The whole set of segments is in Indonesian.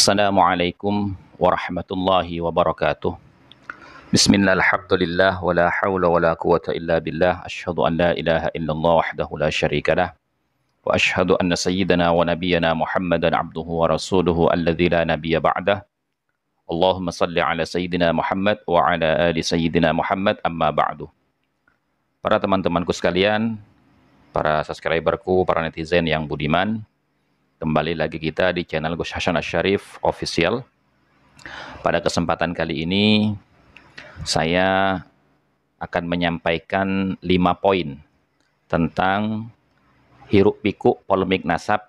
السلام عليكم ورحمة Bismillah وبركاته wa la الحمد wa la حول ولا billah إلا an la ilaha لا إله إلا الله وحده لا شريك anna وأشهد wa سيدنا ونبينا abduhu wa ورسوله الذي la nabiyya بعده Allahumma salli على sayyidina Muhammad wa آل ali sayyidina Muhammad بعد Para teman-temanku sekalian, para subscriberku, para netizen yang budiman, Kembali lagi kita di channel Gus Hasan Asyarif Official. Pada kesempatan kali ini saya akan menyampaikan lima poin tentang hiruk pikuk polemik nasab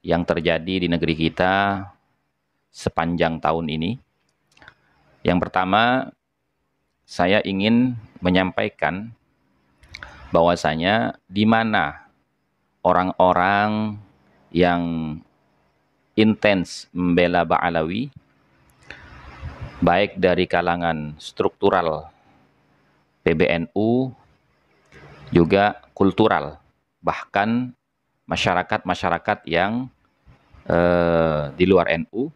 yang terjadi di negeri kita sepanjang tahun ini. Yang pertama, saya ingin menyampaikan bahwasanya di mana orang-orang yang intens membela Ba'alawi baik dari kalangan struktural PBNU juga kultural bahkan masyarakat-masyarakat yang eh, di luar NU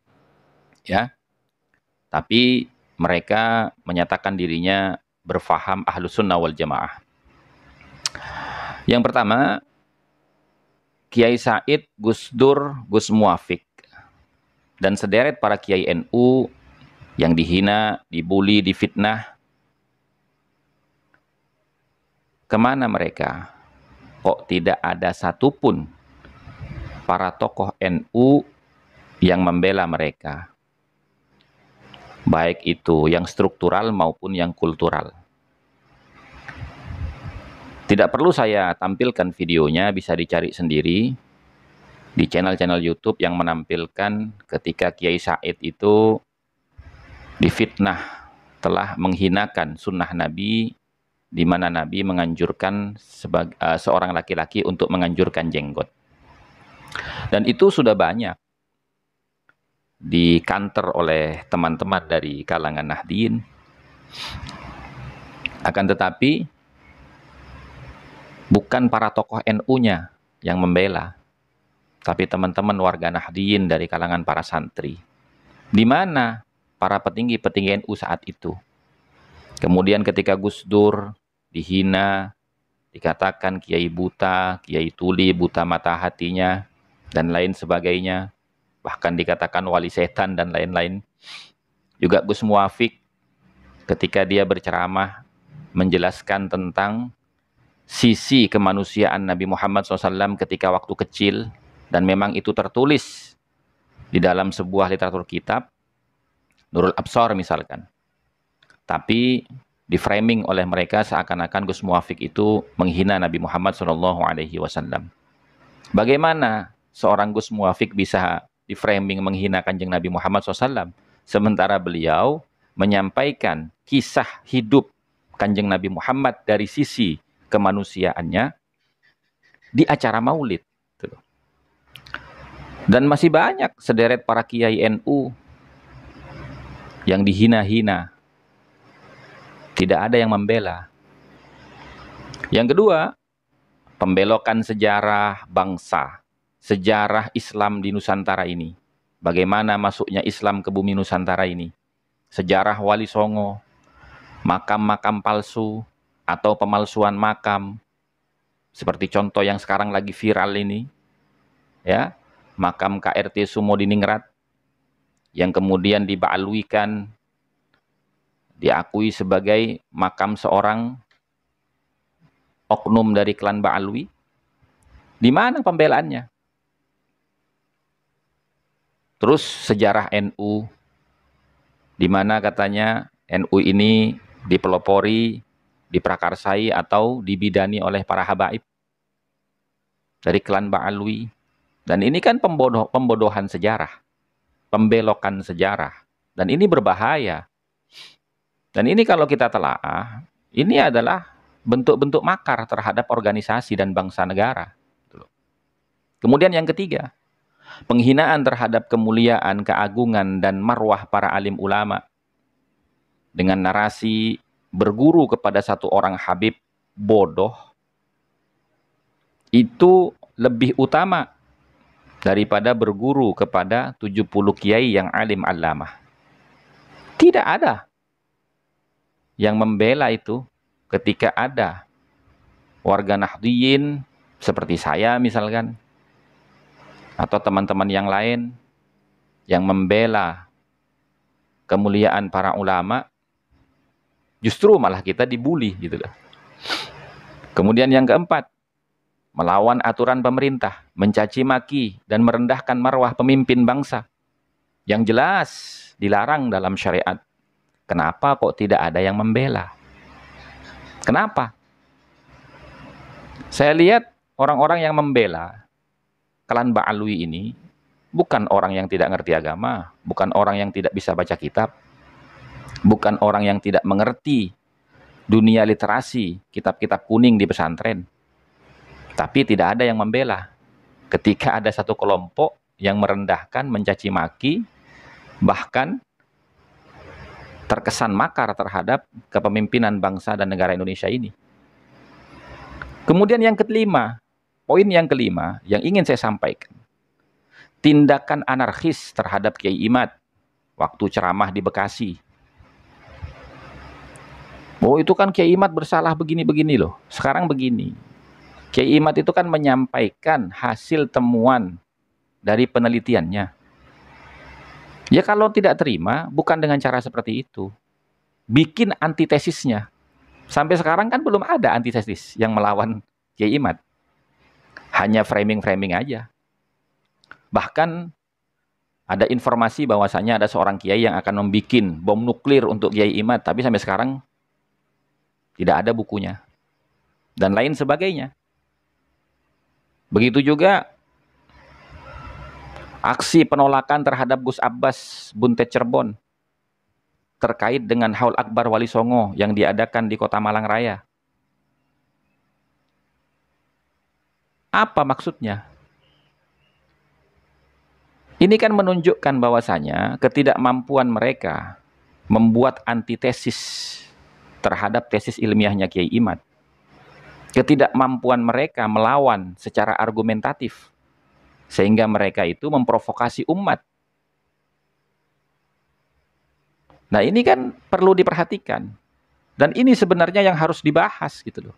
ya tapi mereka menyatakan dirinya berfaham ahlus sunnah wal jamaah yang pertama Kiai Said, Gus Dur, Gus Muafik, dan sederet para kiai NU yang dihina, dibuli, difitnah. Kemana mereka? Kok tidak ada satupun para tokoh NU yang membela mereka? Baik itu yang struktural maupun yang kultural. Tidak perlu saya tampilkan videonya, bisa dicari sendiri di channel-channel YouTube yang menampilkan ketika Kiai Said itu difitnah telah menghinakan sunnah Nabi di mana Nabi menganjurkan eh, seorang laki-laki untuk menganjurkan jenggot. Dan itu sudah banyak di dikanter oleh teman-teman dari kalangan Nahdien. Akan tetapi Bukan para tokoh NU-nya yang membela, tapi teman-teman warga Nahdiyin dari kalangan para santri. Di mana para petinggi-petinggi NU saat itu? Kemudian ketika Gus Dur dihina, dikatakan kiai buta, kiai tuli, buta mata hatinya, dan lain sebagainya. Bahkan dikatakan wali setan dan lain-lain. Juga Gus Muafik ketika dia berceramah menjelaskan tentang sisi kemanusiaan Nabi Muhammad SAW ketika waktu kecil dan memang itu tertulis di dalam sebuah literatur kitab Nurul Absor misalkan tapi di framing oleh mereka seakan-akan Gus Muafik itu menghina Nabi Muhammad SAW Bagaimana seorang Gus Muafik bisa di framing menghina kanjeng Nabi Muhammad SAW, sementara beliau menyampaikan kisah hidup kanjeng Nabi Muhammad dari sisi kemanusiaannya di acara maulid. Gitu Dan masih banyak sederet para kiai NU yang dihina-hina. Tidak ada yang membela. Yang kedua, pembelokan sejarah bangsa, sejarah Islam di Nusantara ini. Bagaimana masuknya Islam ke bumi Nusantara ini? Sejarah Wali Songo, makam-makam palsu, atau pemalsuan makam seperti contoh yang sekarang lagi viral ini ya makam KRT Sumo diningrat yang kemudian dibaluikan diakui sebagai makam seorang oknum dari klan Baalwi di mana pembelaannya terus sejarah NU di mana katanya NU ini dipelopori diprakarsai atau dibidani oleh para habaib dari klan Ba'alwi. Dan ini kan pembodoh, pembodohan sejarah, pembelokan sejarah. Dan ini berbahaya. Dan ini kalau kita telaah, ini adalah bentuk-bentuk makar terhadap organisasi dan bangsa negara. Gitu Kemudian yang ketiga, penghinaan terhadap kemuliaan, keagungan, dan marwah para alim ulama. Dengan narasi berguru kepada satu orang habib bodoh itu lebih utama daripada berguru kepada 70 kiai yang alim alamah. Tidak ada yang membela itu ketika ada warga Nahdiyin seperti saya misalkan atau teman-teman yang lain yang membela kemuliaan para ulama Justru malah kita dibully gitu loh. Kemudian yang keempat, melawan aturan pemerintah, mencaci maki dan merendahkan marwah pemimpin bangsa. Yang jelas dilarang dalam syariat. Kenapa kok tidak ada yang membela? Kenapa? Saya lihat orang-orang yang membela Kalan Ba'alwi ini bukan orang yang tidak ngerti agama, bukan orang yang tidak bisa baca kitab, bukan orang yang tidak mengerti dunia literasi, kitab-kitab kuning di pesantren. Tapi tidak ada yang membela. Ketika ada satu kelompok yang merendahkan, mencaci maki, bahkan terkesan makar terhadap kepemimpinan bangsa dan negara Indonesia ini. Kemudian yang kelima, poin yang kelima yang ingin saya sampaikan. Tindakan anarkis terhadap Kiai Imat waktu ceramah di Bekasi Oh itu kan Kiai Imat bersalah begini-begini loh. Sekarang begini. Kiai Imat itu kan menyampaikan hasil temuan dari penelitiannya. Ya kalau tidak terima, bukan dengan cara seperti itu. Bikin antitesisnya. Sampai sekarang kan belum ada antitesis yang melawan Kiai Imat. Hanya framing-framing aja. Bahkan ada informasi bahwasanya ada seorang kiai yang akan membuat bom nuklir untuk Kiai Imat, tapi sampai sekarang tidak ada bukunya. Dan lain sebagainya. Begitu juga aksi penolakan terhadap Gus Abbas Bunte Cirebon terkait dengan Haul Akbar Wali Songo yang diadakan di Kota Malang Raya. Apa maksudnya? Ini kan menunjukkan bahwasanya ketidakmampuan mereka membuat antitesis terhadap tesis ilmiahnya Kiai Imad. Ketidakmampuan mereka melawan secara argumentatif sehingga mereka itu memprovokasi umat. Nah, ini kan perlu diperhatikan. Dan ini sebenarnya yang harus dibahas gitu loh.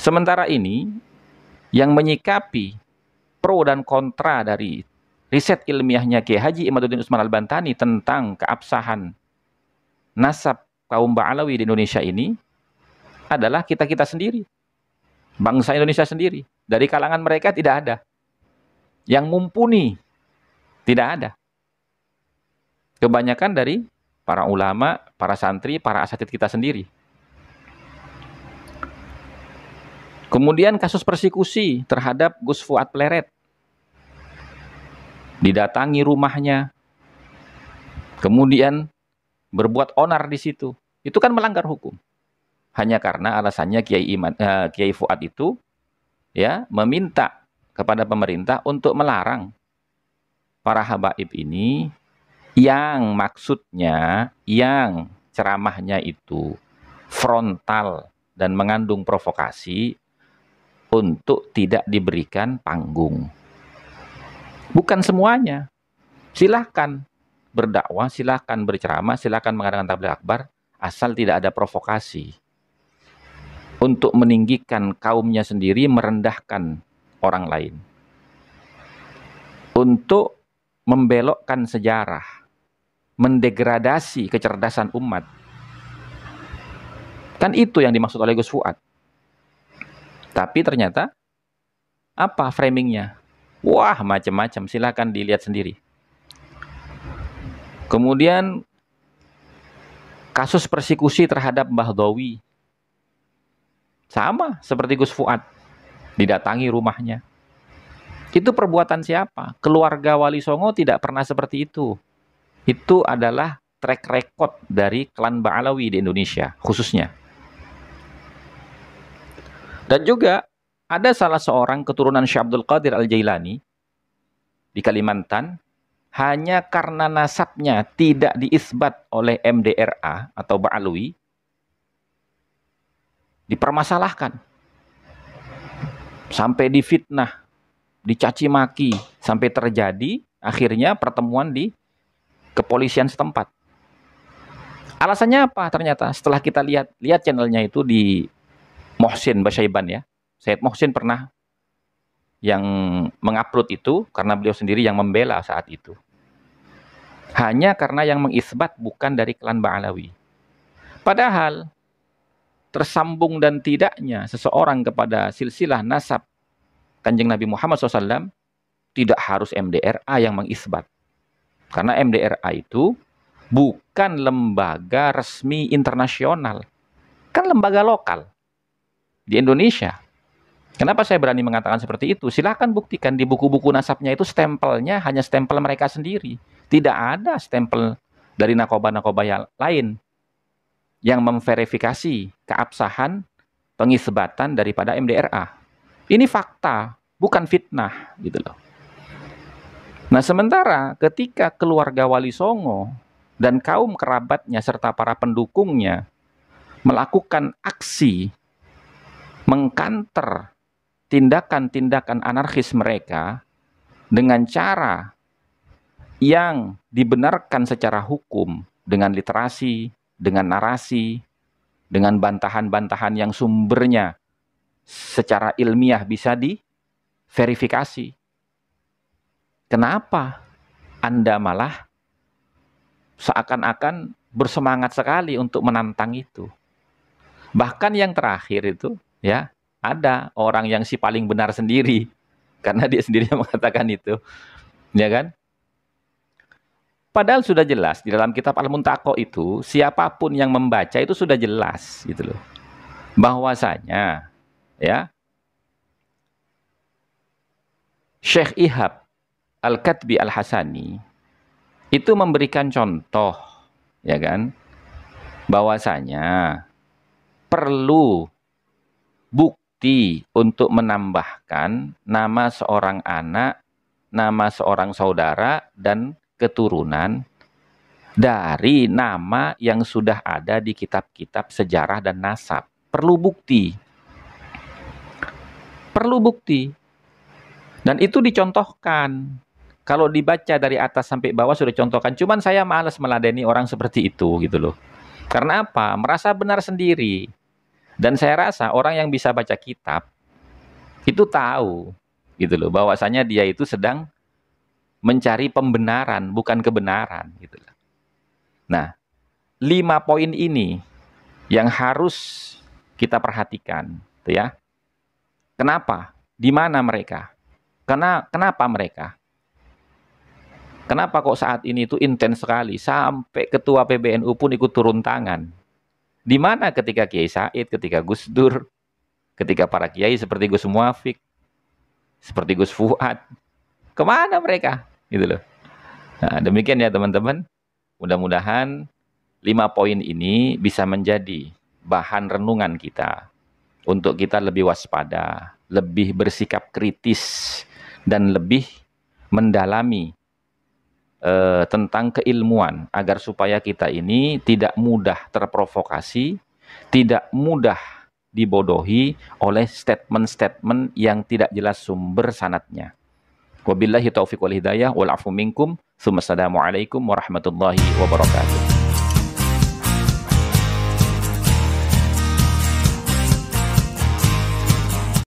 Sementara ini yang menyikapi pro dan kontra dari riset ilmiahnya Kiai Haji Imaduddin Usman Al-Bantani tentang keabsahan nasab kaum Ba'alawi di Indonesia ini adalah kita-kita sendiri. Bangsa Indonesia sendiri. Dari kalangan mereka tidak ada. Yang mumpuni tidak ada. Kebanyakan dari para ulama, para santri, para asatid kita sendiri. Kemudian kasus persekusi terhadap Gus Fuad Pleret. Didatangi rumahnya. Kemudian berbuat onar di situ, itu kan melanggar hukum. Hanya karena alasannya Kiai Iman, uh, Kiai Fuad itu ya meminta kepada pemerintah untuk melarang para habaib ini yang maksudnya yang ceramahnya itu frontal dan mengandung provokasi untuk tidak diberikan panggung. Bukan semuanya. Silahkan berdakwah, silahkan berceramah, silahkan mengadakan tabligh akbar, asal tidak ada provokasi. Untuk meninggikan kaumnya sendiri, merendahkan orang lain. Untuk membelokkan sejarah, mendegradasi kecerdasan umat. Kan itu yang dimaksud oleh Gus Fuad. Tapi ternyata apa framingnya? Wah, macam-macam. Silahkan dilihat sendiri. Kemudian kasus persekusi terhadap Mbah Dawi. Sama seperti Gus Fuad. Didatangi rumahnya. Itu perbuatan siapa? Keluarga Wali Songo tidak pernah seperti itu. Itu adalah track record dari klan Ba'alawi di Indonesia khususnya. Dan juga ada salah seorang keturunan Syabdul Qadir Al-Jailani di Kalimantan hanya karena nasabnya tidak diisbat oleh MDRA atau Ba'alwi, dipermasalahkan. Sampai difitnah, dicaci maki, sampai terjadi akhirnya pertemuan di kepolisian setempat. Alasannya apa ternyata setelah kita lihat lihat channelnya itu di Mohsin Basyaiban ya. Said Mohsin pernah yang mengupload itu karena beliau sendiri yang membela saat itu. Hanya karena yang mengisbat bukan dari klan Ba'alawi. Padahal tersambung dan tidaknya seseorang kepada silsilah nasab Kanjeng Nabi Muhammad SAW tidak harus MDRA yang mengisbat. Karena MDRA itu bukan lembaga resmi internasional. Kan lembaga lokal di Indonesia. Kenapa saya berani mengatakan seperti itu? Silahkan buktikan di buku-buku nasabnya itu stempelnya hanya stempel mereka sendiri. Tidak ada stempel dari nakoba-nakoba yang lain yang memverifikasi keabsahan pengisbatan daripada MDRA. Ini fakta, bukan fitnah gitu loh. Nah, sementara ketika keluarga Wali Songo dan kaum kerabatnya serta para pendukungnya melakukan aksi mengkanter tindakan-tindakan anarkis mereka dengan cara yang dibenarkan secara hukum dengan literasi, dengan narasi, dengan bantahan-bantahan yang sumbernya secara ilmiah bisa diverifikasi. Kenapa Anda malah seakan-akan bersemangat sekali untuk menantang itu? Bahkan yang terakhir itu ya, ada orang yang si paling benar sendiri karena dia sendiri mengatakan itu. Ya kan? Padahal sudah jelas di dalam kitab al Muntaqoh itu siapapun yang membaca itu sudah jelas gitu loh. Bahwasanya ya Syekh Ihab Al-Katbi Al-Hasani itu memberikan contoh ya kan bahwasanya perlu bukti untuk menambahkan nama seorang anak, nama seorang saudara dan keturunan dari nama yang sudah ada di kitab-kitab sejarah dan nasab. Perlu bukti. Perlu bukti. Dan itu dicontohkan. Kalau dibaca dari atas sampai bawah sudah contohkan. Cuman saya males meladeni orang seperti itu gitu loh. Karena apa? Merasa benar sendiri. Dan saya rasa orang yang bisa baca kitab itu tahu gitu loh bahwasanya dia itu sedang mencari pembenaran bukan kebenaran gitu Nah, lima poin ini yang harus kita perhatikan, gitu ya. Kenapa? Di mana mereka? Karena kenapa mereka? Kenapa kok saat ini itu intens sekali sampai ketua PBNU pun ikut turun tangan? Di mana ketika Kiai Said, ketika Gus Dur, ketika para kiai seperti Gus Muafik, seperti Gus Fuad, Kemana mereka? Gitu loh. Nah, demikian ya teman-teman. Mudah-mudahan lima poin ini bisa menjadi bahan renungan kita untuk kita lebih waspada, lebih bersikap kritis, dan lebih mendalami eh, tentang keilmuan agar supaya kita ini tidak mudah terprovokasi, tidak mudah dibodohi oleh statement-statement yang tidak jelas sumber sanatnya. Wabillahi taufiq wal hidayah wal afu minkum. Assalamualaikum warahmatullahi wabarakatuh.